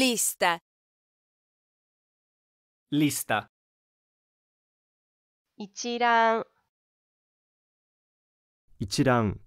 Lista. Lista. 一覧一覧